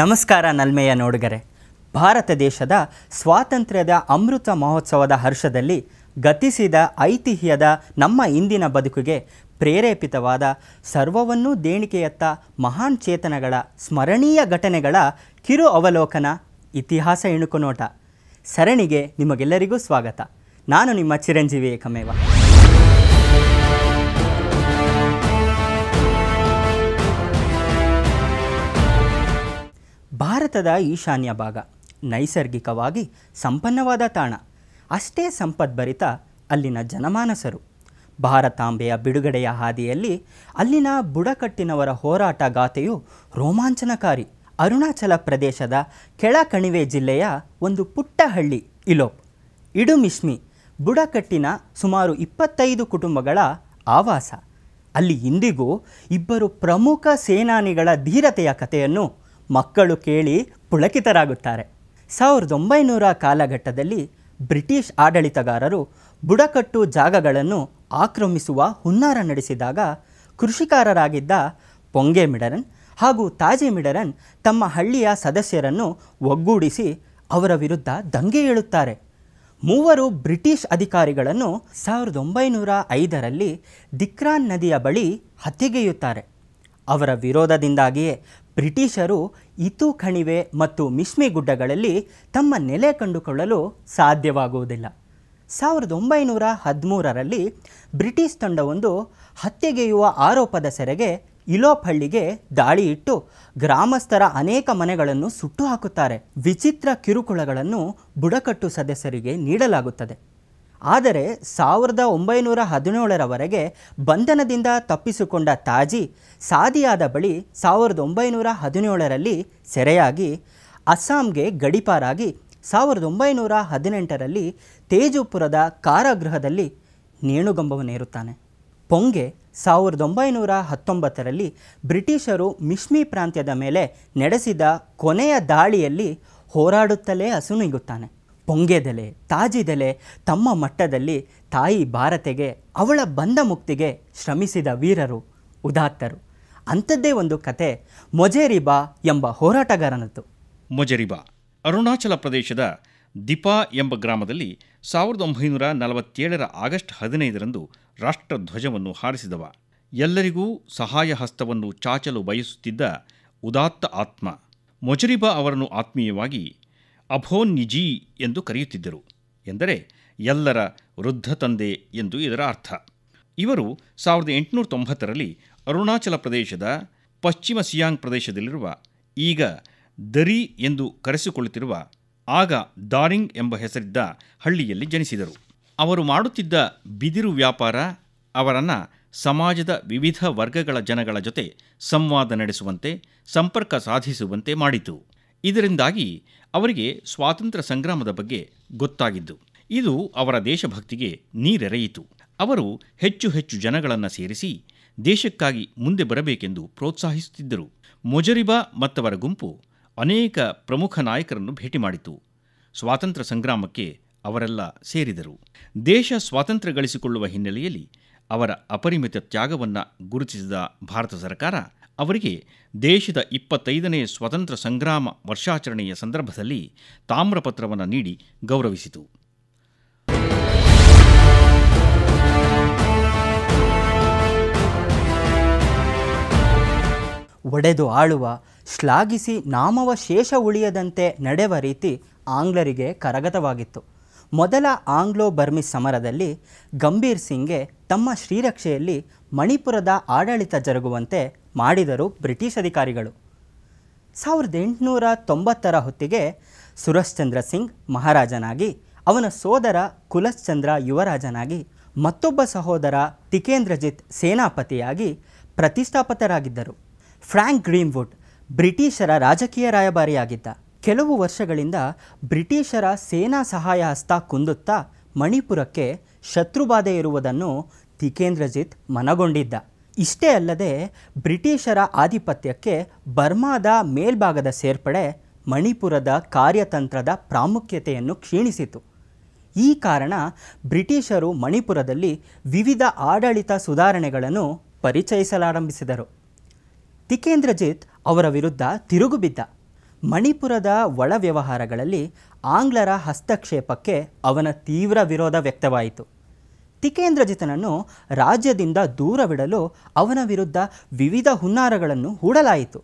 ನಮಸ್ಕಾರ ನಲ್ಮೆಯ ನೋಡುಗರೆ ಭಾರತ ದೇಶದ ಸ್ವಾತಂತ್ರ್ಯದ ಅಮೃತ ಮಹೋತ್ಸವದ ಹರ್ಷದಲ್ಲಿ ಗತಿಸಿದ ಐತಿಹ್ಯದ ನಮ್ಮ ಇಂದಿನ ಬದುಕಿಗೆ ಪ್ರೇರೇಪಿತವಾದ ಸರ್ವವನ್ನೂ ದೇಣಿಕೆಯತ್ತ ಮಹಾನ್ ಚೇತನಗಳ ಸ್ಮರಣೀಯ ಘಟನೆಗಳ ಕಿರು ಅವಲೋಕನ ಇತಿಹಾಸ ನೋಟ ಸರಣಿಗೆ ನಿಮಗೆಲ್ಲರಿಗೂ ಸ್ವಾಗತ ನಾನು ನಿಮ್ಮ ಚಿರಂಜೀವಿ ಏಕಮೇವ ಭಾರತದ ಈಶಾನ್ಯ ಭಾಗ ನೈಸರ್ಗಿಕವಾಗಿ ಸಂಪನ್ನವಾದ ತಾಣ ಅಷ್ಟೇ ಸಂಪದ್ಭರಿತ ಅಲ್ಲಿನ ಜನಮಾನಸರು ಭಾರತಾಂಬೆಯ ಬಿಡುಗಡೆಯ ಹಾದಿಯಲ್ಲಿ ಅಲ್ಲಿನ ಬುಡಕಟ್ಟಿನವರ ಹೋರಾಟ ಗಾಥೆಯು ರೋಮಾಂಚನಕಾರಿ ಅರುಣಾಚಲ ಪ್ರದೇಶದ ಕೆಳಕಣಿವೆ ಜಿಲ್ಲೆಯ ಒಂದು ಪುಟ್ಟಹಳ್ಳಿ ಹಳ್ಳಿ ಇಲೋಪ್ ಇಡುಮಿಶ್ಮಿ ಬುಡಕಟ್ಟಿನ ಸುಮಾರು ಇಪ್ಪತ್ತೈದು ಕುಟುಂಬಗಳ ಆವಾಸ ಅಲ್ಲಿ ಇಂದಿಗೂ ಇಬ್ಬರು ಪ್ರಮುಖ ಸೇನಾನಿಗಳ ಧೀರತೆಯ ಕಥೆಯನ್ನು ಮಕ್ಕಳು ಕೇಳಿ ಪುಳಕಿತರಾಗುತ್ತಾರೆ ಸಾವಿರದ ಒಂಬೈನೂರ ಕಾಲಘಟ್ಟದಲ್ಲಿ ಬ್ರಿಟಿಷ್ ಆಡಳಿತಗಾರರು ಬುಡಕಟ್ಟು ಜಾಗಗಳನ್ನು ಆಕ್ರಮಿಸುವ ಹುನ್ನಾರ ನಡೆಸಿದಾಗ ಕೃಷಿಕಾರರಾಗಿದ್ದ ಪೊಂಗೆ ಮಿಡರನ್ ಹಾಗೂ ತಾಜಿ ಮಿಡರನ್ ತಮ್ಮ ಹಳ್ಳಿಯ ಸದಸ್ಯರನ್ನು ಒಗ್ಗೂಡಿಸಿ ಅವರ ವಿರುದ್ಧ ದಂಗೆ ಏಳುತ್ತಾರೆ ಮೂವರು ಬ್ರಿಟಿಷ್ ಅಧಿಕಾರಿಗಳನ್ನು ಸಾವಿರದ ಒಂಬೈನೂರ ಐದರಲ್ಲಿ ದಿಕ್ರಾನ್ ನದಿಯ ಬಳಿ ಹತ್ಯೆಗೆಯುತ್ತಾರೆ ಅವರ ವಿರೋಧದಿಂದಾಗಿಯೇ ಬ್ರಿಟಿಷರು ಇತು ಕಣಿವೆ ಮತ್ತು ಮಿಶ್ಮಿ ಗುಡ್ಡಗಳಲ್ಲಿ ತಮ್ಮ ನೆಲೆ ಕಂಡುಕೊಳ್ಳಲು ಸಾಧ್ಯವಾಗುವುದಿಲ್ಲ ಸಾವಿರದ ಒಂಬೈನೂರ ಹದಿಮೂರರಲ್ಲಿ ಬ್ರಿಟಿಷ್ ತಂಡವೊಂದು ಹತ್ಯೆಗೆಯುವ ಆರೋಪದ ಸೆರೆಗೆ ಇಲೋಪಳ್ಳಿಗೆ ದಾಳಿ ಇಟ್ಟು ಗ್ರಾಮಸ್ಥರ ಅನೇಕ ಮನೆಗಳನ್ನು ಸುಟ್ಟು ಹಾಕುತ್ತಾರೆ ವಿಚಿತ್ರ ಕಿರುಕುಳಗಳನ್ನು ಬುಡಕಟ್ಟು ಸದಸ್ಯರಿಗೆ ನೀಡಲಾಗುತ್ತದೆ ಆದರೆ ಸಾವಿರದ ಒಂಬೈನೂರ ಹದಿನೇಳರವರೆಗೆ ಬಂಧನದಿಂದ ತಪ್ಪಿಸಿಕೊಂಡ ತಾಜಿ ಸಾದಿಯಾದ ಬಳಿ ಸಾವಿರದ ಒಂಬೈನೂರ ಹದಿನೇಳರಲ್ಲಿ ಸೆರೆಯಾಗಿ ಅಸ್ಸಾಂಗೆ ಗಡಿಪಾರಾಗಿ ಸಾವಿರದ ಒಂಬೈನೂರ ಹದಿನೆಂಟರಲ್ಲಿ ತೇಜುಪುರದ ಕಾರಾಗೃಹದಲ್ಲಿ ನೇಣುಗಂಬವನ್ನೇರುತ್ತಾನೆ ಪೊಂಗೆ ಸಾವಿರದ ಒಂಬೈನೂರ ಹತ್ತೊಂಬತ್ತರಲ್ಲಿ ಬ್ರಿಟಿಷರು ಮಿಶ್ಮಿ ಪ್ರಾಂತ್ಯದ ಮೇಲೆ ನಡೆಸಿದ ಕೊನೆಯ ದಾಳಿಯಲ್ಲಿ ಹೋರಾಡುತ್ತಲೇ ಅಸುನೀಗುತ್ತಾನೆ ಪೊಂಗೆದೆಲೆ ತಾಜಿದೆಲೆ ತಮ್ಮ ಮಟ್ಟದಲ್ಲಿ ತಾಯಿ ಭಾರತೆಗೆ ಅವಳ ಬಂದ ಮುಕ್ತಿಗೆ ಶ್ರಮಿಸಿದ ವೀರರು ಉದಾತ್ತರು ಅಂಥದ್ದೇ ಒಂದು ಕತೆ ಮೊಜೇರಿಬಾ ಎಂಬ ಹೋರಾಟಗಾರನದ್ದು ಮೊಜರಿಬಾ ಅರುಣಾಚಲ ಪ್ರದೇಶದ ದಿಪಾ ಎಂಬ ಗ್ರಾಮದಲ್ಲಿ ಸಾವಿರದ ಒಂಬೈನೂರ ನಲವತ್ತೇಳರ ಆಗಸ್ಟ್ ಹದಿನೈದರಂದು ರಾಷ್ಟ್ರಧ್ವಜವನ್ನು ಹಾರಿಸಿದವ ಎಲ್ಲರಿಗೂ ಸಹಾಯ ಹಸ್ತವನ್ನು ಚಾಚಲು ಬಯಸುತ್ತಿದ್ದ ಉದಾತ್ತ ಆತ್ಮ ಮೊಜರಿಬಾ ಅವರನ್ನು ಆತ್ಮೀಯವಾಗಿ ಅಭೋನ್ನಿಜಿ ಎಂದು ಕರೆಯುತ್ತಿದ್ದರು ಎಂದರೆ ಎಲ್ಲರ ವೃದ್ಧ ತಂದೆ ಎಂದು ಇದರ ಅರ್ಥ ಇವರು ಸಾವಿರದ ಎಂಟುನೂರ ತೊಂಬತ್ತರಲ್ಲಿ ಅರುಣಾಚಲ ಪ್ರದೇಶದ ಪಶ್ಚಿಮ ಸಿಯಾಂಗ್ ಪ್ರದೇಶದಲ್ಲಿರುವ ಈಗ ದರಿ ಎಂದು ಕರೆಸಿಕೊಳ್ಳುತ್ತಿರುವ ಆಗ ದಾರಿಂಗ್ ಎಂಬ ಹೆಸರಿದ್ದ ಹಳ್ಳಿಯಲ್ಲಿ ಜನಿಸಿದರು ಅವರು ಮಾಡುತ್ತಿದ್ದ ಬಿದಿರು ವ್ಯಾಪಾರ ಅವರನ್ನು ಸಮಾಜದ ವಿವಿಧ ವರ್ಗಗಳ ಜನಗಳ ಜೊತೆ ಸಂವಾದ ನಡೆಸುವಂತೆ ಸಂಪರ್ಕ ಸಾಧಿಸುವಂತೆ ಮಾಡಿತು ಇದರಿಂದಾಗಿ ಅವರಿಗೆ ಸ್ವಾತಂತ್ರ್ಯ ಸಂಗ್ರಾಮದ ಬಗ್ಗೆ ಗೊತ್ತಾಗಿದ್ದು ಇದು ಅವರ ದೇಶಭಕ್ತಿಗೆ ನೀರೆರೆಯಿತು ಅವರು ಹೆಚ್ಚು ಹೆಚ್ಚು ಜನಗಳನ್ನು ಸೇರಿಸಿ ದೇಶಕ್ಕಾಗಿ ಮುಂದೆ ಬರಬೇಕೆಂದು ಪ್ರೋತ್ಸಾಹಿಸುತ್ತಿದ್ದರು ಮೊಜರಿಬಾ ಮತ್ತವರ ಗುಂಪು ಅನೇಕ ಪ್ರಮುಖ ನಾಯಕರನ್ನು ಭೇಟಿ ಮಾಡಿತು ಸ್ವಾತಂತ್ರ್ಯ ಸಂಗ್ರಾಮಕ್ಕೆ ಅವರೆಲ್ಲ ಸೇರಿದರು ದೇಶ ಸ್ವಾತಂತ್ರ್ಯ ಗಳಿಸಿಕೊಳ್ಳುವ ಹಿನ್ನೆಲೆಯಲ್ಲಿ ಅವರ ಅಪರಿಮಿತ ತ್ಯಾಗವನ್ನು ಗುರುತಿಸಿದ ಭಾರತ ಸರ್ಕಾರ ಅವರಿಗೆ ದೇಶದ ಇಪ್ಪತ್ತೈದನೇ ಸ್ವತಂತ್ರ ಸಂಗ್ರಾಮ ವರ್ಷಾಚರಣೆಯ ಸಂದರ್ಭದಲ್ಲಿ ತಾಮ್ರಪತ್ರವನ್ನು ನೀಡಿ ಗೌರವಿಸಿತು ಒಡೆದು ಆಳುವ ಶ್ಲಾಘಿಸಿ ನಾಮವ ಶೇಷ ಉಳಿಯದಂತೆ ನಡೆವ ರೀತಿ ಆಂಗ್ಲರಿಗೆ ಕರಗತವಾಗಿತ್ತು ಮೊದಲ ಆಂಗ್ಲೋ ಬರ್ಮಿಸ್ ಸಮರದಲ್ಲಿ ಗಂಭೀರ್ ಸಿಂಗ್ಗೆ ತಮ್ಮ ಶ್ರೀರಕ್ಷೆಯಲ್ಲಿ ಮಣಿಪುರದ ಆಡಳಿತ ಜರುಗುವಂತೆ ಮಾಡಿದರು ಬ್ರಿಟಿಷ್ ಅಧಿಕಾರಿಗಳು ಸಾವಿರದ ಎಂಟುನೂರ ತೊಂಬತ್ತರ ಹೊತ್ತಿಗೆ ಸುರಶ್ಚಂದ್ರ ಸಿಂಗ್ ಮಹಾರಾಜನಾಗಿ ಅವನ ಸೋದರ ಕುಲಶ್ಚಂದ್ರ ಯುವರಾಜನಾಗಿ ಮತ್ತೊಬ್ಬ ಸಹೋದರ ತಿಕೇಂದ್ರಜಿತ್ ಸೇನಾಪತಿಯಾಗಿ ಪ್ರತಿಷ್ಠಾಪತರಾಗಿದ್ದರು ಫ್ರ್ಯಾಂಕ್ ಗ್ರೀನ್ವುಡ್ ಬ್ರಿಟಿಷರ ರಾಜಕೀಯ ರಾಯಭಾರಿಯಾಗಿದ್ದ ಕೆಲವು ವರ್ಷಗಳಿಂದ ಬ್ರಿಟಿಷರ ಸೇನಾ ಸಹಾಯ ಹಸ್ತ ಕುಂದುತ್ತಾ ಮಣಿಪುರಕ್ಕೆ ಶತ್ರುಬಾಧೆ ಇರುವುದನ್ನು ತಿಕೇಂದ್ರಜಿತ್ ಮನಗೊಂಡಿದ್ದ ಇಷ್ಟೇ ಅಲ್ಲದೆ ಬ್ರಿಟಿಷರ ಆಧಿಪತ್ಯಕ್ಕೆ ಬರ್ಮಾದ ಮೇಲ್ಭಾಗದ ಸೇರ್ಪಡೆ ಮಣಿಪುರದ ಕಾರ್ಯತಂತ್ರದ ಪ್ರಾಮುಖ್ಯತೆಯನ್ನು ಕ್ಷೀಣಿಸಿತು ಈ ಕಾರಣ ಬ್ರಿಟಿಷರು ಮಣಿಪುರದಲ್ಲಿ ವಿವಿಧ ಆಡಳಿತ ಸುಧಾರಣೆಗಳನ್ನು ಪರಿಚಯಿಸಲಾರಂಭಿಸಿದರು ತಿಕೇಂದ್ರಜಿತ್ ಅವರ ವಿರುದ್ಧ ತಿರುಗುಬಿದ್ದ ಮಣಿಪುರದ ಒಳ ವ್ಯವಹಾರಗಳಲ್ಲಿ ಆಂಗ್ಲರ ಹಸ್ತಕ್ಷೇಪಕ್ಕೆ ಅವನ ತೀವ್ರ ವಿರೋಧ ವ್ಯಕ್ತವಾಯಿತು ತಿಕೇಂದ್ರಜಿತನನ್ನು ರಾಜ್ಯದಿಂದ ದೂರವಿಡಲು ಅವನ ವಿರುದ್ಧ ವಿವಿಧ ಹುನ್ನಾರಗಳನ್ನು ಹೂಡಲಾಯಿತು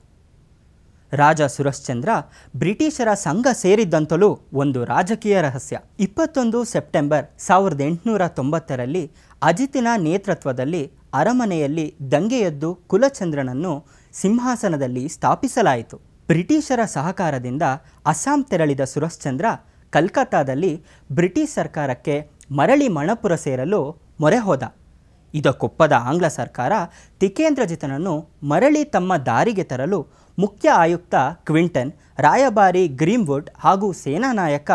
ರಾಜ ಸುರಶ್ಚಂದ್ರ ಬ್ರಿಟಿಷರ ಸಂಘ ಸೇರಿದ್ದಂತಲೂ ಒಂದು ರಾಜಕೀಯ ರಹಸ್ಯ ಇಪ್ಪತ್ತೊಂದು ಸೆಪ್ಟೆಂಬರ್ ಸಾವಿರದ ಎಂಟುನೂರ ತೊಂಬತ್ತರಲ್ಲಿ ಅಜಿತಿನ ನೇತೃತ್ವದಲ್ಲಿ ಅರಮನೆಯಲ್ಲಿ ದಂಗೆಯದ್ದು ಕುಲಚಂದ್ರನನ್ನು ಸಿಂಹಾಸನದಲ್ಲಿ ಸ್ಥಾಪಿಸಲಾಯಿತು ಬ್ರಿಟಿಷರ ಸಹಕಾರದಿಂದ ಅಸ್ಸಾಂ ತೆರಳಿದ ಸುರಶ್ಚಂದ್ರ ಕಲ್ಕತ್ತಾದಲ್ಲಿ ಬ್ರಿಟಿಷ್ ಸರ್ಕಾರಕ್ಕೆ ಮರಳಿ ಮಣಪುರ ಸೇರಲು ಮೊರೆ ಹೋದ ಇದಕ್ಕೊಪ್ಪದ ಆಂಗ್ಲ ಸರ್ಕಾರ ತಿಕೇಂದ್ರಜಿತನನ್ನು ಮರಳಿ ತಮ್ಮ ದಾರಿಗೆ ತರಲು ಮುಖ್ಯ ಆಯುಕ್ತ ಕ್ವಿಂಟನ್ ರಾಯಭಾರಿ ಗ್ರೀನ್ವುಡ್ ಹಾಗೂ ಸೇನಾ ನಾಯಕ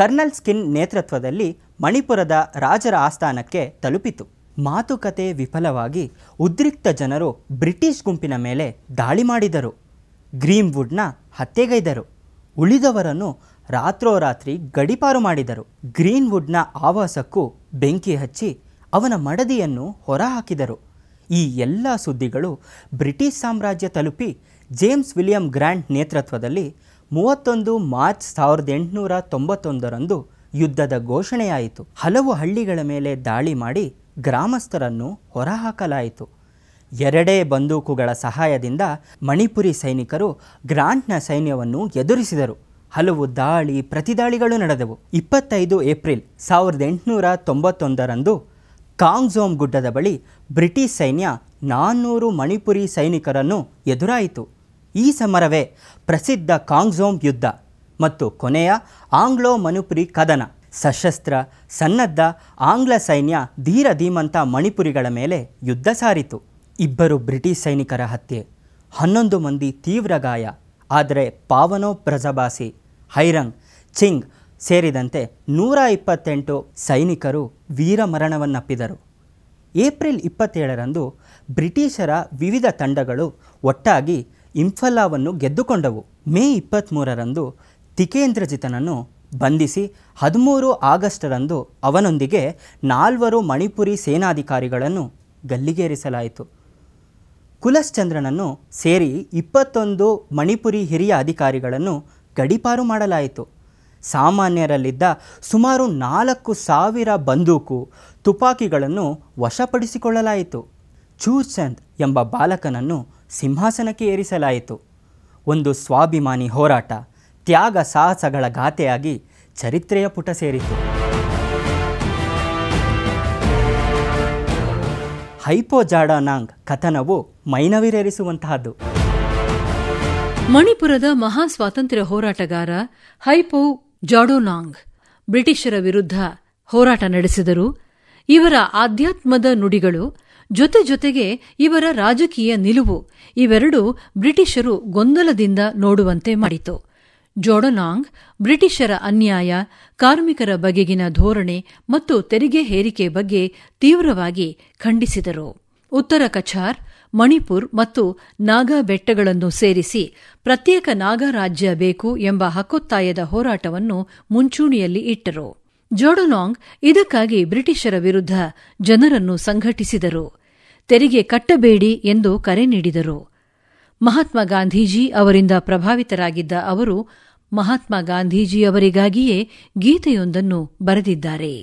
ಕರ್ನಲ್ ಸ್ಕಿನ್ ನೇತೃತ್ವದಲ್ಲಿ ಮಣಿಪುರದ ರಾಜರ ಆಸ್ಥಾನಕ್ಕೆ ತಲುಪಿತು ಮಾತುಕತೆ ವಿಫಲವಾಗಿ ಉದ್ರಿಕ್ತ ಜನರು ಬ್ರಿಟಿಷ್ ಗುಂಪಿನ ಮೇಲೆ ದಾಳಿ ಮಾಡಿದರು ಗ್ರೀನ್ವುಡ್ನ ಹತ್ಯೆಗೈದರು ಉಳಿದವರನ್ನು ರಾತ್ರೋರಾತ್ರಿ ಗಡಿಪಾರು ಮಾಡಿದರು ಗ್ರೀನ್ವುಡ್ನ ಆವಾಸಕ್ಕೂ ಬೆಂಕಿ ಹಚ್ಚಿ ಅವನ ಮಡದಿಯನ್ನು ಹೊರಹಾಕಿದರು ಈ ಎಲ್ಲ ಸುದ್ದಿಗಳು ಬ್ರಿಟಿಷ್ ಸಾಮ್ರಾಜ್ಯ ತಲುಪಿ ಜೇಮ್ಸ್ ವಿಲಿಯಂ ಗ್ರ್ಯಾಂಟ್ ನೇತೃತ್ವದಲ್ಲಿ ಮೂವತ್ತೊಂದು ಮಾರ್ಚ್ ಸಾವಿರದ ಎಂಟುನೂರ ತೊಂಬತ್ತೊಂದರಂದು ಯುದ್ಧದ ಘೋಷಣೆಯಾಯಿತು ಹಲವು ಹಳ್ಳಿಗಳ ಮೇಲೆ ದಾಳಿ ಮಾಡಿ ಗ್ರಾಮಸ್ಥರನ್ನು ಹೊರಹಾಕಲಾಯಿತು ಎರಡೇ ಬಂದೂಕುಗಳ ಸಹಾಯದಿಂದ ಮಣಿಪುರಿ ಸೈನಿಕರು ಗ್ರಾಂಟ್ನ ಸೈನ್ಯವನ್ನು ಎದುರಿಸಿದರು ಹಲವು ದಾಳಿ ಪ್ರತಿದಾಳಿಗಳು ನಡೆದವು ಇಪ್ಪತ್ತೈದು ಏಪ್ರಿಲ್ ಸಾವಿರದ ಎಂಟುನೂರ ತೊಂಬತ್ತೊಂದರಂದು ಕಾಂಗ್ಝೋಮ್ ಗುಡ್ಡದ ಬಳಿ ಬ್ರಿಟಿಷ್ ಸೈನ್ಯ ನಾನ್ನೂರು ಮಣಿಪುರಿ ಸೈನಿಕರನ್ನು ಎದುರಾಯಿತು ಈ ಸಮರವೇ ಪ್ರಸಿದ್ಧ ಕಾಂಗ್ಝೋಮ್ ಯುದ್ಧ ಮತ್ತು ಕೊನೆಯ ಆಂಗ್ಲೋ ಮಣಿಪುರಿ ಕದನ ಸಶಸ್ತ್ರ ಸನ್ನದ್ಧ ಆಂಗ್ಲ ಸೈನ್ಯ ಧೀರ ಧೀಮಂತ ಮಣಿಪುರಿಗಳ ಮೇಲೆ ಯುದ್ಧ ಸಾರಿತು ಇಬ್ಬರು ಬ್ರಿಟಿಷ್ ಸೈನಿಕರ ಹತ್ಯೆ ಹನ್ನೊಂದು ಮಂದಿ ತೀವ್ರ ಗಾಯ ಆದರೆ ಪಾವನೋ ಪ್ರಜಾಭಾಸಿ ಹೈರಂಗ್ ಚಿಂಗ್ ಸೇರಿದಂತೆ ನೂರ ಇಪ್ಪತ್ತೆಂಟು ಸೈನಿಕರು ವೀರಮರಣವನ್ನಪ್ಪಿದರು ಏಪ್ರಿಲ್ ಇಪ್ಪತ್ತೇಳರಂದು ಬ್ರಿಟಿಷರ ವಿವಿಧ ತಂಡಗಳು ಒಟ್ಟಾಗಿ ಇಂಫಲಾವನ್ನು ಗೆದ್ದುಕೊಂಡವು ಮೇ ಇಪ್ಪತ್ತ್ಮೂರರಂದು ತಿಕೇಂದ್ರಜಿತನನ್ನು ಬಂಧಿಸಿ ಹದಿಮೂರು ಆಗಸ್ಟರಂದು ಅವನೊಂದಿಗೆ ನಾಲ್ವರು ಮಣಿಪುರಿ ಸೇನಾಧಿಕಾರಿಗಳನ್ನು ಗಲ್ಲಿಗೇರಿಸಲಾಯಿತು ಕುಲಶ್ಚಂದ್ರನನ್ನು ಸೇರಿ ಇಪ್ಪತ್ತೊಂದು ಮಣಿಪುರಿ ಹಿರಿಯ ಅಧಿಕಾರಿಗಳನ್ನು ಗಡೀಪಾರು ಮಾಡಲಾಯಿತು ಸಾಮಾನ್ಯರಲ್ಲಿದ್ದ ಸುಮಾರು ನಾಲ್ಕು ಸಾವಿರ ಬಂದೂಕು ತುಪಾಕಿಗಳನ್ನು ವಶಪಡಿಸಿಕೊಳ್ಳಲಾಯಿತು ಚೂರ್ಚಂದ್ ಎಂಬ ಬಾಲಕನನ್ನು ಸಿಂಹಾಸನಕ್ಕೆ ಏರಿಸಲಾಯಿತು ಒಂದು ಸ್ವಾಭಿಮಾನಿ ಹೋರಾಟ ತ್ಯಾಗ ಸಾಹಸಗಳ ಗಾಥೆಯಾಗಿ ಚರಿತ್ರೆಯ ಪುಟ ಸೇರಿತು ಹೈಪೋಜಾಡಾನಾಂಗ್ ಕಥನವು ಮೈನವಿರೇರಿಸುವಂತಹದ್ದು ಮಣಿಪುರದ ಮಹಾ ಸ್ವಾತಂತ್ರ್ಯ ಹೋರಾಟಗಾರ ಹೈಪೋ ಜಾಡೋನಾಂಗ್ ಬ್ರಿಟಿಷರ ವಿರುದ್ಧ ಹೋರಾಟ ನಡೆಸಿದರು ಇವರ ಆಧ್ಯಾತ್ಮದ ನುಡಿಗಳು ಜೊತೆ ಜೊತೆಗೆ ಇವರ ರಾಜಕೀಯ ನಿಲುವು ಇವೆರಡೂ ಬ್ರಿಟಿಷರು ಗೊಂದಲದಿಂದ ನೋಡುವಂತೆ ಮಾಡಿತು ಜೋಡೋನಾಂಗ್ ಬ್ರಿಟಿಷರ ಅನ್ಯಾಯ ಕಾರ್ಮಿಕರ ಬಗೆಗಿನ ಧೋರಣೆ ಮತ್ತು ತೆರಿಗೆ ಹೇರಿಕೆ ಬಗ್ಗೆ ತೀವ್ರವಾಗಿ ಖಂಡಿಸಿದರು ಉತ್ತರ ಕಛಾರ್ ಮಣಿಪುರ್ ಮತ್ತು ನಾಗಾ ಬೆಟ್ಟಗಳನ್ನು ಸೇರಿಸಿ ಪ್ರತ್ಯೇಕ ನಾಗಾ ರಾಜ್ಯ ಬೇಕು ಎಂಬ ಹಕ್ಕೊತ್ತಾಯದ ಹೋರಾಟವನ್ನು ಮುಂಚೂಣಿಯಲ್ಲಿ ಇಟ್ಟರು ಜೋಡೋನಾಂಗ್ ಇದಕ್ಕಾಗಿ ಬ್ರಿಟಿಷರ ವಿರುದ್ಧ ಜನರನ್ನು ಸಂಘಟಿಸಿದರು ತೆರಿಗೆ ಕಟ್ಟಬೇಡಿ ಎಂದು ಕರೆ ನೀಡಿದರು ಮಹಾತ್ಮ ಗಾಂಧೀಜಿ ಅವರಿಂದ ಪ್ರಭಾವಿತರಾಗಿದ್ದ ಅವರು ಮಹಾತ್ಮ ಗಾಂಧೀಜಿಯವರಿಗಾಗಿಯೇ ಗೀತೆಯೊಂದನ್ನು ಬರೆದಿದ್ದಾರೆ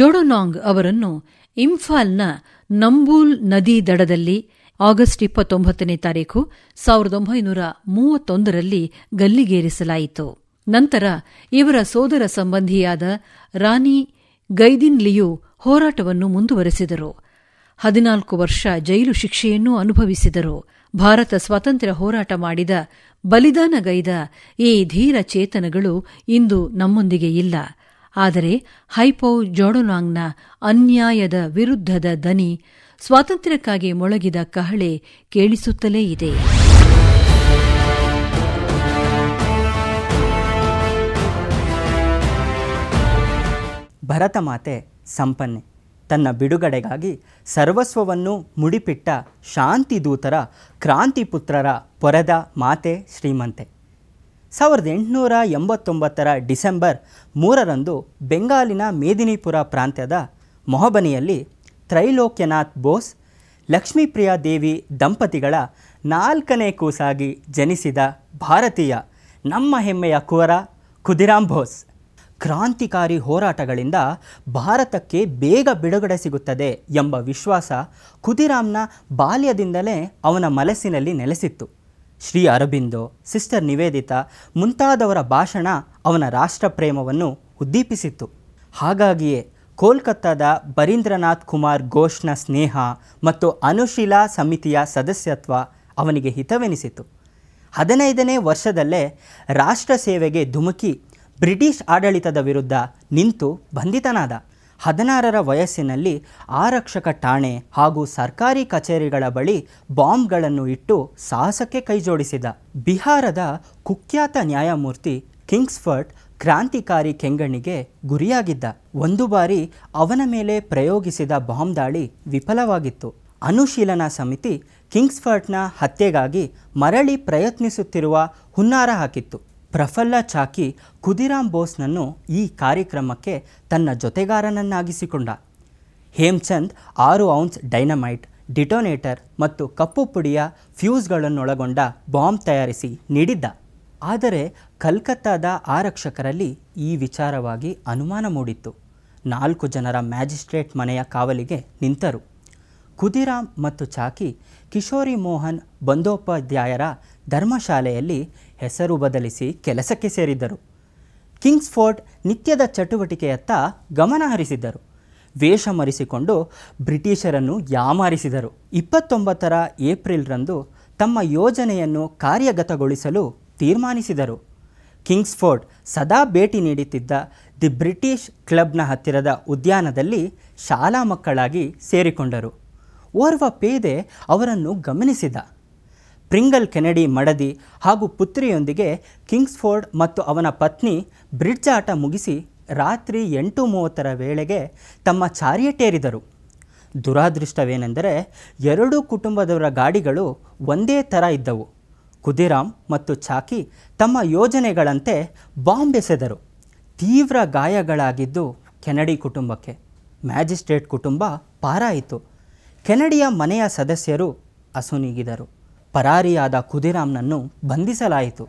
ಜೋಡೋನಾಂಗ್ ಅವರನ್ನು ಇಂಫಾಲ್ನ ನಂಬೂಲ್ ನದಿ ದಡದಲ್ಲಿ ಆಗಸ್ಟ್ ಇಪ್ಪತ್ತೊಂಬತ್ತನೇ ತಾರೀಕು ಸಾವಿರದ ಒಂಬೈನೂರ ಮೂವತ್ತೊಂದರಲ್ಲಿ ಗಲ್ಲಿಗೇರಿಸಲಾಯಿತು ನಂತರ ಇವರ ಸೋದರ ಸಂಬಂಧಿಯಾದ ರಾಣಿ ಗೈದಿನ್ಲಿಯು ಹೋರಾಟವನ್ನು ಮುಂದುವರೆಸಿದರು ಹದಿನಾಲ್ಕು ವರ್ಷ ಜೈಲು ಶಿಕ್ಷೆಯನ್ನೂ ಅನುಭವಿಸಿದರು ಭಾರತ ಸ್ವಾತಂತ್ರ್ಯ ಹೋರಾಟ ಮಾಡಿದ ಬಲಿದಾನಗೈದ ಈ ಧೀರ ಚೇತನಗಳು ಇಂದು ನಮ್ಮೊಂದಿಗೆ ಇಲ್ಲ ಆದರೆ ಹೈಪೋ ಜೋಡೊಲಾಂಗ್ನ ಅನ್ಯಾಯದ ವಿರುದ್ಧದ ದನಿ ಸ್ವಾತಂತ್ರ್ಯಕ್ಕಾಗಿ ಮೊಳಗಿದ ಕಹಳೆ ಕೇಳಿಸುತ್ತಲೇ ಇದೆ ಮಾತೆ ಸಂಪನ್ನೆ ತನ್ನ ಬಿಡುಗಡೆಗಾಗಿ ಸರ್ವಸ್ವವನ್ನು ಮುಡಿಪಿಟ್ಟ ಶಾಂತಿದೂತರ ಕ್ರಾಂತಿಪುತ್ರರ ಪೊರೆದ ಮಾತೆ ಶ್ರೀಮಂತೆ ಸಾವಿರದ ಎಂಟುನೂರ ಎಂಬತ್ತೊಂಬತ್ತರ ಡಿಸೆಂಬರ್ ಮೂರರಂದು ಬೆಂಗಾಲಿನ ಮೇದಿನಿಪುರ ಪ್ರಾಂತ್ಯದ ಮೊಹಬನಿಯಲ್ಲಿ ತ್ರೈಲೋಕ್ಯನಾಥ್ ಬೋಸ್ ಲಕ್ಷ್ಮೀಪ್ರಿಯಾ ದೇವಿ ದಂಪತಿಗಳ ನಾಲ್ಕನೇ ಕೂಸಾಗಿ ಜನಿಸಿದ ಭಾರತೀಯ ನಮ್ಮ ಹೆಮ್ಮೆಯ ಕುವರ ಖುದಿರಾಮ್ ಬೋಸ್ ಕ್ರಾಂತಿಕಾರಿ ಹೋರಾಟಗಳಿಂದ ಭಾರತಕ್ಕೆ ಬೇಗ ಬಿಡುಗಡೆ ಸಿಗುತ್ತದೆ ಎಂಬ ವಿಶ್ವಾಸ ಖುದಿರಾಮ್ನ ಬಾಲ್ಯದಿಂದಲೇ ಅವನ ಮನಸ್ಸಿನಲ್ಲಿ ನೆಲೆಸಿತ್ತು ಶ್ರೀ ಅರಬಿಂದೋ ಸಿಸ್ಟರ್ ನಿವೇದಿತ ಮುಂತಾದವರ ಭಾಷಣ ಅವನ ರಾಷ್ಟ್ರ ಪ್ರೇಮವನ್ನು ಉದ್ದೀಪಿಸಿತ್ತು ಹಾಗಾಗಿಯೇ ಕೋಲ್ಕತ್ತಾದ ಬರೀಂದ್ರನಾಥ್ ಕುಮಾರ್ ಘೋಷ್ನ ಸ್ನೇಹ ಮತ್ತು ಅನುಶೀಲಾ ಸಮಿತಿಯ ಸದಸ್ಯತ್ವ ಅವನಿಗೆ ಹಿತವೆನಿಸಿತು ಹದಿನೈದನೇ ವರ್ಷದಲ್ಲೇ ರಾಷ್ಟ್ರ ಸೇವೆಗೆ ಧುಮುಕಿ ಬ್ರಿಟಿಷ್ ಆಡಳಿತದ ವಿರುದ್ಧ ನಿಂತು ಬಂಧಿತನಾದ ಹದಿನಾರರ ವಯಸ್ಸಿನಲ್ಲಿ ಆರಕ್ಷಕ ಠಾಣೆ ಹಾಗೂ ಸರ್ಕಾರಿ ಕಚೇರಿಗಳ ಬಳಿ ಬಾಂಬ್ಗಳನ್ನು ಇಟ್ಟು ಸಾಹಸಕ್ಕೆ ಕೈಜೋಡಿಸಿದ ಬಿಹಾರದ ಕುಖ್ಯಾತ ನ್ಯಾಯಮೂರ್ತಿ ಕಿಂಗ್ಸ್ಫರ್ಟ್ ಕ್ರಾಂತಿಕಾರಿ ಕೆಂಗಣ್ಣಿಗೆ ಗುರಿಯಾಗಿದ್ದ ಒಂದು ಬಾರಿ ಅವನ ಮೇಲೆ ಪ್ರಯೋಗಿಸಿದ ಬಾಂಬ್ ದಾಳಿ ವಿಫಲವಾಗಿತ್ತು ಅನುಶೀಲನಾ ಸಮಿತಿ ಕಿಂಗ್ಸ್ಫರ್ಟ್ನ ಹತ್ಯೆಗಾಗಿ ಮರಳಿ ಪ್ರಯತ್ನಿಸುತ್ತಿರುವ ಹುನ್ನಾರ ಹಾಕಿತ್ತು ಪ್ರಫುಲ್ಲ ಚಾಕಿ ಕುದಿರಾಮ್ ಬೋಸ್ನನ್ನು ಈ ಕಾರ್ಯಕ್ರಮಕ್ಕೆ ತನ್ನ ಜೊತೆಗಾರನನ್ನಾಗಿಸಿಕೊಂಡ ಹೇಮ್ಚಂದ್ ಆರು ಔನ್ಸ್ ಡೈನಮೈಟ್ ಡಿಟೋನೇಟರ್ ಮತ್ತು ಕಪ್ಪು ಪುಡಿಯ ಫ್ಯೂಸ್ಗಳನ್ನೊಳಗೊಂಡ ಬಾಂಬ್ ತಯಾರಿಸಿ ನೀಡಿದ್ದ ಆದರೆ ಕಲ್ಕತ್ತಾದ ಆರಕ್ಷಕರಲ್ಲಿ ಈ ವಿಚಾರವಾಗಿ ಅನುಮಾನ ಮೂಡಿತ್ತು ನಾಲ್ಕು ಜನರ ಮ್ಯಾಜಿಸ್ಟ್ರೇಟ್ ಮನೆಯ ಕಾವಲಿಗೆ ನಿಂತರು ಕುದಿರಾಮ್ ಮತ್ತು ಚಾಕಿ ಕಿಶೋರಿ ಮೋಹನ್ ಬಂದೋಪಾಧ್ಯಾಯರ ಧರ್ಮಶಾಲೆಯಲ್ಲಿ ಹೆಸರು ಬದಲಿಸಿ ಕೆಲಸಕ್ಕೆ ಸೇರಿದ್ದರು ಕಿಂಗ್ಸ್ಫೋರ್ಡ್ ನಿತ್ಯದ ಚಟುವಟಿಕೆಯತ್ತ ಗಮನ ಹರಿಸಿದ್ದರು ವೇಷ ಮರೆಸಿಕೊಂಡು ಬ್ರಿಟಿಷರನ್ನು ಯಾಮಾರಿಸಿದರು ಇಪ್ಪತ್ತೊಂಬತ್ತರ ಏಪ್ರಿಲ್ರಂದು ತಮ್ಮ ಯೋಜನೆಯನ್ನು ಕಾರ್ಯಗತಗೊಳಿಸಲು ತೀರ್ಮಾನಿಸಿದರು ಕಿಂಗ್ಸ್ಫೋರ್ಡ್ ಸದಾ ಭೇಟಿ ನೀಡುತ್ತಿದ್ದ ದಿ ಬ್ರಿಟಿಷ್ ಕ್ಲಬ್ನ ಹತ್ತಿರದ ಉದ್ಯಾನದಲ್ಲಿ ಶಾಲಾ ಮಕ್ಕಳಾಗಿ ಸೇರಿಕೊಂಡರು ಓರ್ವ ಪೇದೆ ಅವರನ್ನು ಗಮನಿಸಿದ ಪ್ರಿಂಗಲ್ ಕೆನಡಿ ಮಡದಿ ಹಾಗೂ ಪುತ್ರಿಯೊಂದಿಗೆ ಕಿಂಗ್ಸ್ಫೋರ್ಡ್ ಮತ್ತು ಅವನ ಪತ್ನಿ ಬ್ರಿಡ್ಜ್ ಆಟ ಮುಗಿಸಿ ರಾತ್ರಿ ಎಂಟು ಮೂವತ್ತರ ವೇಳೆಗೆ ತಮ್ಮ ಚಾರಿಯಟೇರಿದರು ದುರಾದೃಷ್ಟವೇನೆಂದರೆ ಎರಡೂ ಕುಟುಂಬದವರ ಗಾಡಿಗಳು ಒಂದೇ ಥರ ಇದ್ದವು ಕುದಿರಾಮ್ ಮತ್ತು ಚಾಕಿ ತಮ್ಮ ಯೋಜನೆಗಳಂತೆ ಬಾಂಬ್ ಎಸೆದರು ತೀವ್ರ ಗಾಯಗಳಾಗಿದ್ದು ಕೆನಡಿ ಕುಟುಂಬಕ್ಕೆ ಮ್ಯಾಜಿಸ್ಟ್ರೇಟ್ ಕುಟುಂಬ ಪಾರಾಯಿತು ಕೆನಡಿಯ ಮನೆಯ ಸದಸ್ಯರು ಅಸುನೀಗಿದರು ಪರಾರಿಯಾದ ಖುದಿರಾಮ್ನನ್ನು ಬಂಧಿಸಲಾಯಿತು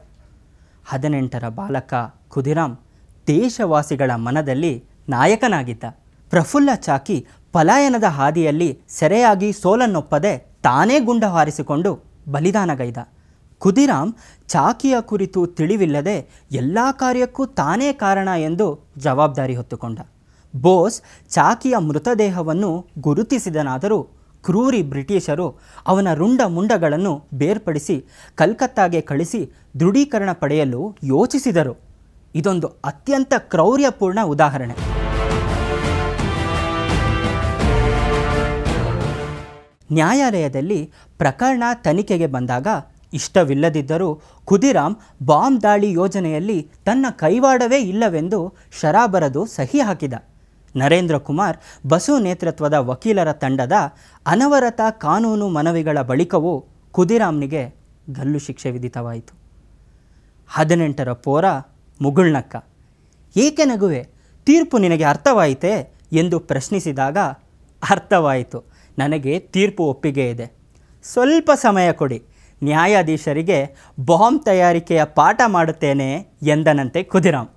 ಹದಿನೆಂಟರ ಬಾಲಕ ಕುದಿರಾಮ್ ದೇಶವಾಸಿಗಳ ಮನದಲ್ಲಿ ನಾಯಕನಾಗಿದ್ದ ಪ್ರಫುಲ್ಲ ಚಾಕಿ ಪಲಾಯನದ ಹಾದಿಯಲ್ಲಿ ಸೆರೆಯಾಗಿ ಸೋಲನ್ನೊಪ್ಪದೆ ತಾನೇ ಗುಂಡ ಹಾರಿಸಿಕೊಂಡು ಬಲಿದಾನಗೈದ ಕುದಿರಾಮ್ ಚಾಕಿಯ ಕುರಿತು ತಿಳಿವಿಲ್ಲದೆ ಎಲ್ಲ ಕಾರ್ಯಕ್ಕೂ ತಾನೇ ಕಾರಣ ಎಂದು ಜವಾಬ್ದಾರಿ ಹೊತ್ತುಕೊಂಡ ಬೋಸ್ ಚಾಕಿಯ ಮೃತದೇಹವನ್ನು ಗುರುತಿಸಿದನಾದರೂ ಕ್ರೂರಿ ಬ್ರಿಟಿಷರು ಅವನ ರುಂಡ ಮುಂಡಗಳನ್ನು ಬೇರ್ಪಡಿಸಿ ಕಲ್ಕತ್ತಾಗೆ ಕಳಿಸಿ ದೃಢೀಕರಣ ಪಡೆಯಲು ಯೋಚಿಸಿದರು ಇದೊಂದು ಅತ್ಯಂತ ಕ್ರೌರ್ಯಪೂರ್ಣ ಉದಾಹರಣೆ ನ್ಯಾಯಾಲಯದಲ್ಲಿ ಪ್ರಕರಣ ತನಿಖೆಗೆ ಬಂದಾಗ ಇಷ್ಟವಿಲ್ಲದಿದ್ದರೂ ಖುದಿರಾಮ್ ಬಾಂಬ್ ದಾಳಿ ಯೋಜನೆಯಲ್ಲಿ ತನ್ನ ಕೈವಾಡವೇ ಇಲ್ಲವೆಂದು ಶರಾಬರದು ಸಹಿ ಹಾಕಿದ ನರೇಂದ್ರ ಕುಮಾರ್ ಬಸು ನೇತೃತ್ವದ ವಕೀಲರ ತಂಡದ ಅನವರತ ಕಾನೂನು ಮನವಿಗಳ ಬಳಿಕವೂ ಕುದಿರಾಮ್ನಿಗೆ ಗಲ್ಲು ಶಿಕ್ಷೆ ವಿಧಿತವಾಯಿತು ಹದಿನೆಂಟರ ಪೋರ ಮುಗುಳ್ನಕ್ಕ ಏಕೆ ನಗುವೆ ತೀರ್ಪು ನಿನಗೆ ಅರ್ಥವಾಯಿತೆ ಎಂದು ಪ್ರಶ್ನಿಸಿದಾಗ ಅರ್ಥವಾಯಿತು ನನಗೆ ತೀರ್ಪು ಒಪ್ಪಿಗೆ ಇದೆ ಸ್ವಲ್ಪ ಸಮಯ ಕೊಡಿ ನ್ಯಾಯಾಧೀಶರಿಗೆ ಬಾಂಬ್ ತಯಾರಿಕೆಯ ಪಾಠ ಮಾಡುತ್ತೇನೆ ಎಂದನಂತೆ ಕುದಿರಾಮ್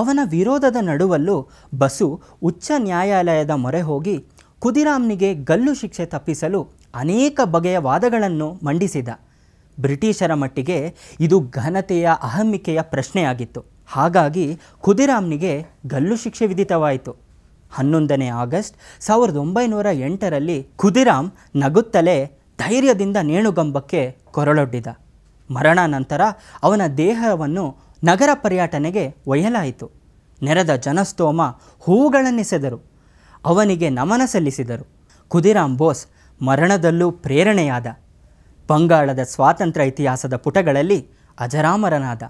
ಅವನ ವಿರೋಧದ ನಡುವಲ್ಲೂ ಬಸು ಉಚ್ಚ ನ್ಯಾಯಾಲಯದ ಮೊರೆ ಹೋಗಿ ಕುದಿರಾಮ್ನಿಗೆ ಗಲ್ಲು ಶಿಕ್ಷೆ ತಪ್ಪಿಸಲು ಅನೇಕ ಬಗೆಯ ವಾದಗಳನ್ನು ಮಂಡಿಸಿದ ಬ್ರಿಟಿಷರ ಮಟ್ಟಿಗೆ ಇದು ಘನತೆಯ ಅಹಮ್ಮಿಕೆಯ ಪ್ರಶ್ನೆಯಾಗಿತ್ತು ಹಾಗಾಗಿ ಕುದಿರಾಮ್ನಿಗೆ ಗಲ್ಲು ಶಿಕ್ಷೆ ವಿಧಿತವಾಯಿತು ಹನ್ನೊಂದನೇ ಆಗಸ್ಟ್ ಸಾವಿರದ ಒಂಬೈನೂರ ಎಂಟರಲ್ಲಿ ಖುದಿರಾಮ್ ನಗುತ್ತಲೇ ಧೈರ್ಯದಿಂದ ನೇಣುಗಂಬಕ್ಕೆ ಕೊರಳೊಡ್ಡಿದ ಮರಣಾನಂತರ ಅವನ ದೇಹವನ್ನು ನಗರ ಪರ್ಯಟನೆಗೆ ಒಯ್ಯಲಾಯಿತು ನೆರೆದ ಜನಸ್ತೋಮ ಹೂವುಗಳನ್ನೆಸೆದರು ಅವನಿಗೆ ನಮನ ಸಲ್ಲಿಸಿದರು ಕುದಿರಾಮ್ ಬೋಸ್ ಮರಣದಲ್ಲೂ ಪ್ರೇರಣೆಯಾದ ಬಂಗಾಳದ ಸ್ವಾತಂತ್ರ್ಯ ಇತಿಹಾಸದ ಪುಟಗಳಲ್ಲಿ ಅಜರಾಮರನಾದ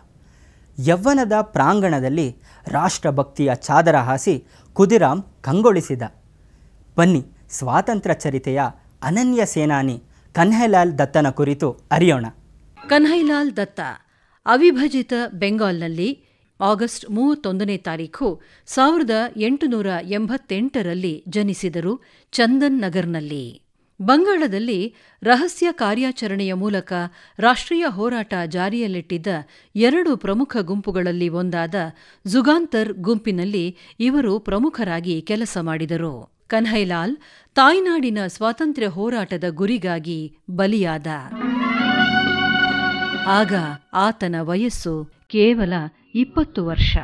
ಯವ್ವನದ ಪ್ರಾಂಗಣದಲ್ಲಿ ರಾಷ್ಟ್ರಭಕ್ತಿಯ ಚಾದರ ಹಾಸಿ ಕುದಿರಾಮ್ ಕಂಗೊಳಿಸಿದ ಬನ್ನಿ ಸ್ವಾತಂತ್ರ್ಯ ಚರಿತೆಯ ಅನನ್ಯ ಸೇನಾನಿ ಕನ್ಹೈಲಾಲ್ ದತ್ತನ ಕುರಿತು ಅರಿಯೋಣ ಕನ್ಹೈಲಾಲ್ ದತ್ತ ಅವಿಭಜಿತ ಬೆಂಗಾಲ್ನಲ್ಲಿ ಆಗಸ್ಟ್ ಮೂವತ್ತೊಂದನೇ ತಾರೀಖು ಸಾವಿರದ ಎಂಟುನೂರ ಎಂಬತ್ತೆಂಟರಲ್ಲಿ ಜನಿಸಿದರು ಚಂದನ್ ನಗರ್ನಲ್ಲಿ ಬಂಗಾಳದಲ್ಲಿ ರಹಸ್ಯ ಕಾರ್ಯಾಚರಣೆಯ ಮೂಲಕ ರಾಷ್ಟ್ರೀಯ ಹೋರಾಟ ಜಾರಿಯಲ್ಲಿಟ್ಟಿದ್ದ ಎರಡು ಪ್ರಮುಖ ಗುಂಪುಗಳಲ್ಲಿ ಒಂದಾದ ಜುಗಾಂತರ್ ಗುಂಪಿನಲ್ಲಿ ಇವರು ಪ್ರಮುಖರಾಗಿ ಕೆಲಸ ಮಾಡಿದರು ಕನ್ಹೈಲಾಲ್ ತಾಯ್ನಾಡಿನ ಸ್ವಾತಂತ್ರ್ಯ ಹೋರಾಟದ ಗುರಿಗಾಗಿ ಬಲಿಯಾದ ಆಗ ಆತನ ವಯಸ್ಸು ಕೇವಲ ಇಪ್ಪತ್ತು ವರ್ಷ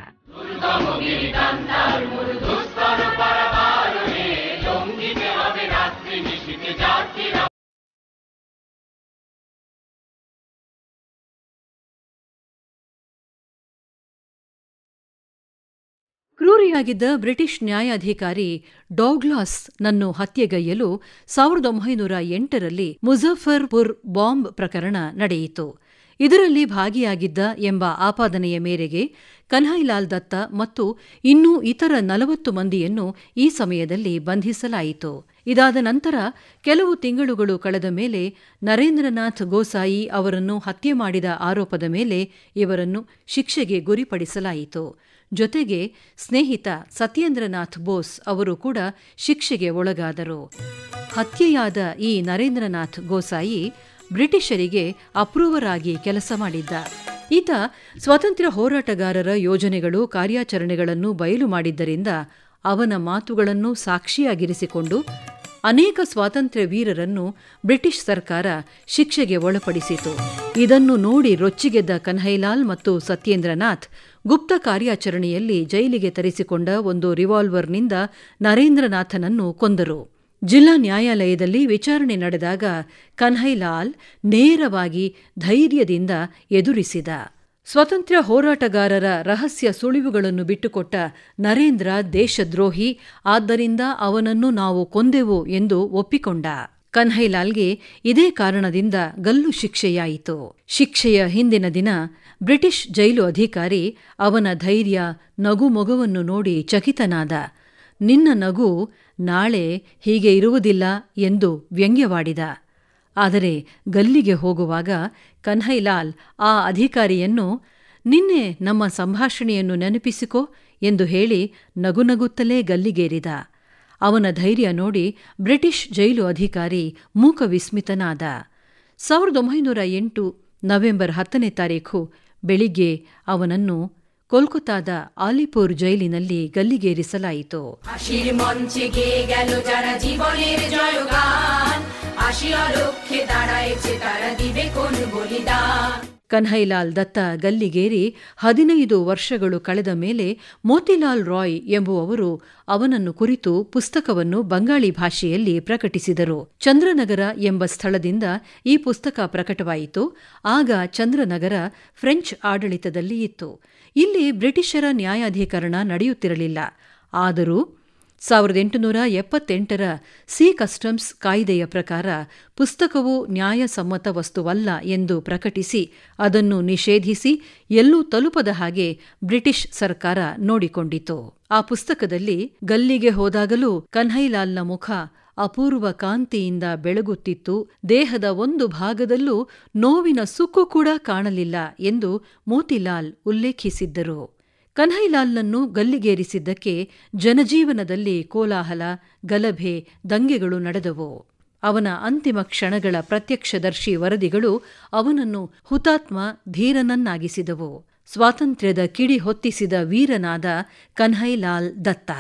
ಕ್ರೂರಿಯಾಗಿದ್ದ ಬ್ರಿಟಿಷ್ ನ್ಯಾಯಾಧಿಕಾರಿ ಡಾಗ್ಲಾಸ್ ನನ್ನು ಹತ್ಯೆಗೈಯಲು ಸಾವಿರದ ಒಂಬೈನೂರ ಎಂಟರಲ್ಲಿ ಮುಜಫರ್ಪುರ್ ಬಾಂಬ್ ಪ್ರಕರಣ ನಡೆಯಿತು ಇದರಲ್ಲಿ ಭಾಗಿಯಾಗಿದ್ದ ಎಂಬ ಆಪಾದನೆಯ ಮೇರೆಗೆ ಕನ್ಹೈಲಾಲ್ ದತ್ತ ಮತ್ತು ಇನ್ನೂ ಇತರ ನಲವತ್ತು ಮಂದಿಯನ್ನು ಈ ಸಮಯದಲ್ಲಿ ಬಂಧಿಸಲಾಯಿತು ಇದಾದ ನಂತರ ಕೆಲವು ತಿಂಗಳುಗಳು ಕಳೆದ ಮೇಲೆ ನರೇಂದ್ರನಾಥ್ ಗೋಸಾಯಿ ಅವರನ್ನು ಹತ್ಯೆ ಮಾಡಿದ ಆರೋಪದ ಮೇಲೆ ಇವರನ್ನು ಶಿಕ್ಷೆಗೆ ಗುರಿಪಡಿಸಲಾಯಿತು ಜೊತೆಗೆ ಸ್ನೇಹಿತ ಸತ್ಯೇಂದ್ರನಾಥ್ ಬೋಸ್ ಅವರು ಕೂಡ ಶಿಕ್ಷೆಗೆ ಒಳಗಾದರು ಹತ್ಯೆಯಾದ ಈ ನರೇಂದ್ರನಾಥ್ ಗೋಸಾಯಿ ಬ್ರಿಟಿಷರಿಗೆ ಅಪ್ರೂವರಾಗಿ ಕೆಲಸ ಮಾಡಿದ್ದ ಈತ ಸ್ವಾತಂತ್ರ್ಯ ಹೋರಾಟಗಾರರ ಯೋಜನೆಗಳು ಕಾರ್ಯಾಚರಣೆಗಳನ್ನು ಬಯಲು ಮಾಡಿದ್ದರಿಂದ ಅವನ ಮಾತುಗಳನ್ನು ಸಾಕ್ಷಿಯಾಗಿರಿಸಿಕೊಂಡು ಅನೇಕ ಸ್ವಾತಂತ್ರ್ಯ ವೀರರನ್ನು ಬ್ರಿಟಿಷ್ ಸರ್ಕಾರ ಶಿಕ್ಷೆಗೆ ಒಳಪಡಿಸಿತು ಇದನ್ನು ನೋಡಿ ರೊಚ್ಚಿಗೆದ್ದ ಕನ್ಹೈಲಾಲ್ ಮತ್ತು ಸತ್ಯೇಂದ್ರನಾಥ್ ಗುಪ್ತ ಕಾರ್ಯಾಚರಣೆಯಲ್ಲಿ ಜೈಲಿಗೆ ತರಿಸಿಕೊಂಡ ಒಂದು ರಿವಾಲ್ವರ್ನಿಂದ ನರೇಂದ್ರನಾಥನನ್ನು ಕೊಂದರು ಜಿಲ್ಲಾ ನ್ಯಾಯಾಲಯದಲ್ಲಿ ವಿಚಾರಣೆ ನಡೆದಾಗ ಕನ್ಹೈಲಾಲ್ ನೇರವಾಗಿ ಧೈರ್ಯದಿಂದ ಎದುರಿಸಿದ ಸ್ವತಂತ್ರ ಹೋರಾಟಗಾರರ ರಹಸ್ಯ ಸುಳಿವುಗಳನ್ನು ಬಿಟ್ಟುಕೊಟ್ಟ ನರೇಂದ್ರ ದೇಶದ್ರೋಹಿ ಆದ್ದರಿಂದ ಅವನನ್ನು ನಾವು ಕೊಂದೆವು ಎಂದು ಒಪ್ಪಿಕೊಂಡ ಕನ್ಹೈಲಾಲ್ಗೆ ಇದೇ ಕಾರಣದಿಂದ ಗಲ್ಲು ಶಿಕ್ಷೆಯಾಯಿತು ಶಿಕ್ಷೆಯ ಹಿಂದಿನ ದಿನ ಬ್ರಿಟಿಷ್ ಜೈಲು ಅಧಿಕಾರಿ ಅವನ ಧೈರ್ಯ ನಗುಮೊಗವನ್ನು ನೋಡಿ ಚಕಿತನಾದ ನಿನ್ನ ನಗು ನಾಳೆ ಹೀಗೆ ಇರುವುದಿಲ್ಲ ಎಂದು ವ್ಯಂಗ್ಯವಾಡಿದ ಆದರೆ ಗಲ್ಲಿಗೆ ಹೋಗುವಾಗ ಕನ್ಹೈಲಾಲ್ ಆ ಅಧಿಕಾರಿಯನ್ನು ನಿನ್ನೆ ನಮ್ಮ ಸಂಭಾಷಣೆಯನ್ನು ನೆನಪಿಸಿಕೋ ಎಂದು ಹೇಳಿ ನಗುನಗುತ್ತಲೇ ಗಲ್ಲಿಗೇರಿದ ಅವನ ಧೈರ್ಯ ನೋಡಿ ಬ್ರಿಟಿಷ್ ಜೈಲು ಅಧಿಕಾರಿ ಮೂಕ ವಿಸ್ಮಿತನಾದ ಸಾವಿರದ ಒಂಬೈನೂರ ಎಂಟು ನವೆಂಬರ್ ಹತ್ತನೇ ತಾರೀಖು ಬೆಳಿಗ್ಗೆ ಅವನನ್ನು ಕೋಲ್ಕತ್ತಾದ ಆಲಿಪುರ್ ಜೈಲಿನಲ್ಲಿ ಗಲ್ಲಿಗೇರಿಸಲಾಯಿತು ಕನ್ಹೈಲಾಲ್ ದತ್ತ ಗಲ್ಲಿಗೇರಿ ಹದಿನೈದು ವರ್ಷಗಳು ಕಳೆದ ಮೇಲೆ ಮೋತಿಲಾಲ್ ರಾಯ್ ಎಂಬುವವರು ಅವನನ್ನು ಕುರಿತು ಪುಸ್ತಕವನ್ನು ಬಂಗಾಳಿ ಭಾಷೆಯಲ್ಲಿ ಪ್ರಕಟಿಸಿದರು ಚಂದ್ರನಗರ ಎಂಬ ಸ್ಥಳದಿಂದ ಈ ಪುಸ್ತಕ ಪ್ರಕಟವಾಯಿತು ಆಗ ಚಂದ್ರನಗರ ಫ್ರೆಂಚ್ ಆಡಳಿತದಲ್ಲಿ ಇತ್ತು ಇಲ್ಲಿ ಬ್ರಿಟಿಷರ ನ್ಯಾಯಾಧೀಕರಣ ನಡೆಯುತ್ತಿರಲಿಲ್ಲ ಆದರೂ ಸಾವಿರದ ಎಂಟುನೂರ ಎಪ್ಪತ್ತೆಂಟರ ಸಿ ಕಸ್ಟಮ್ಸ್ ಕಾಯ್ದೆಯ ಪ್ರಕಾರ ಪುಸ್ತಕವು ನ್ಯಾಯಸಮ್ಮತ ವಸ್ತುವಲ್ಲ ಎಂದು ಪ್ರಕಟಿಸಿ ಅದನ್ನು ನಿಷೇಧಿಸಿ ಎಲ್ಲೂ ತಲುಪದ ಹಾಗೆ ಬ್ರಿಟಿಷ್ ಸರ್ಕಾರ ನೋಡಿಕೊಂಡಿತು ಆ ಪುಸ್ತಕದಲ್ಲಿ ಗಲ್ಲಿಗೆ ಹೋದಾಗಲೂ ಕನ್ಹೈಲಾಲ್ನ ಮುಖ ಅಪೂರ್ವ ಕಾಂತಿಯಿಂದ ಬೆಳಗುತ್ತಿತ್ತು ದೇಹದ ಒಂದು ಭಾಗದಲ್ಲೂ ನೋವಿನ ಸುಕ್ಕು ಕೂಡ ಕಾಣಲಿಲ್ಲ ಎಂದು ಮೋತಿಲಾಲ್ ಉಲ್ಲೇಖಿಸಿದ್ದರು ಕನ್ಹೈಲಾಲ್ನನ್ನು ಗಲ್ಲಿಗೇರಿಸಿದ್ದಕ್ಕೆ ಜನಜೀವನದಲ್ಲಿ ಕೋಲಾಹಲ ಗಲಭೆ ದಂಗೆಗಳು ನಡೆದವು ಅವನ ಅಂತಿಮ ಕ್ಷಣಗಳ ಪ್ರತ್ಯಕ್ಷದರ್ಶಿ ವರದಿಗಳು ಅವನನ್ನು ಹುತಾತ್ಮ ಧೀರನನ್ನಾಗಿಸಿದವು ಸ್ವಾತಂತ್ರ್ಯದ ಕಿಡಿ ಹೊತ್ತಿಸಿದ ವೀರನಾದ ಕನ್ಹೈಲಾಲ್ ದತ್ತ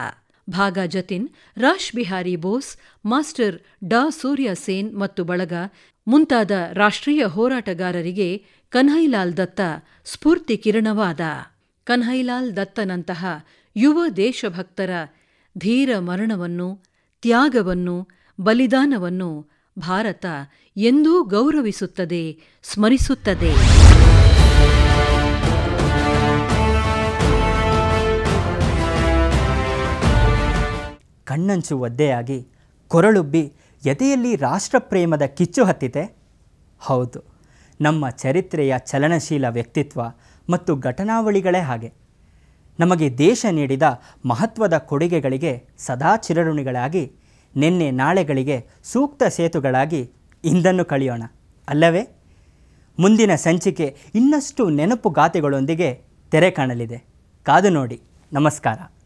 ಭಾಗ ಜತಿನ್ ರಾಶ್ ಬಿಹಾರಿ ಬೋಸ್ ಮಾಸ್ಟರ್ ಡಾ ಸೂರ್ಯ ಸೇನ್ ಮತ್ತು ಬಳಗ ಮುಂತಾದ ರಾಷ್ಟ್ರೀಯ ಹೋರಾಟಗಾರರಿಗೆ ಕನ್ಹೈಲಾಲ್ ದತ್ತ ಸ್ಫೂರ್ತಿ ಕಿರಣವಾದ ಕನ್ಹೈಲಾಲ್ ದತ್ತನಂತಹ ಯುವ ದೇಶಭಕ್ತರ ಧೀರ ಮರಣವನ್ನು ತ್ಯಾಗವನ್ನು ಬಲಿದಾನವನ್ನು ಭಾರತ ಎಂದೂ ಗೌರವಿಸುತ್ತದೆ ಸ್ಮರಿಸುತ್ತದೆ ಕಣ್ಣಂಚು ಒದ್ದೆಯಾಗಿ ಕೊರಳುಬ್ಬಿ ಎದೆಯಲ್ಲಿ ರಾಷ್ಟ್ರಪ್ರೇಮದ ಕಿಚ್ಚು ಹತ್ತಿದೆ ಹೌದು ನಮ್ಮ ಚರಿತ್ರೆಯ ಚಲನಶೀಲ ವ್ಯಕ್ತಿತ್ವ ಮತ್ತು ಘಟನಾವಳಿಗಳೇ ಹಾಗೆ ನಮಗೆ ದೇಶ ನೀಡಿದ ಮಹತ್ವದ ಕೊಡುಗೆಗಳಿಗೆ ಸದಾ ಚಿರಋಣಿಗಳಾಗಿ ನಿನ್ನೆ ನಾಳೆಗಳಿಗೆ ಸೂಕ್ತ ಸೇತುಗಳಾಗಿ ಇಂದನ್ನು ಕಳೆಯೋಣ ಅಲ್ಲವೇ ಮುಂದಿನ ಸಂಚಿಕೆ ಇನ್ನಷ್ಟು ನೆನಪು ಗಾತೆಗಳೊಂದಿಗೆ ತೆರೆ ಕಾಣಲಿದೆ ಕಾದು ನೋಡಿ ನಮಸ್ಕಾರ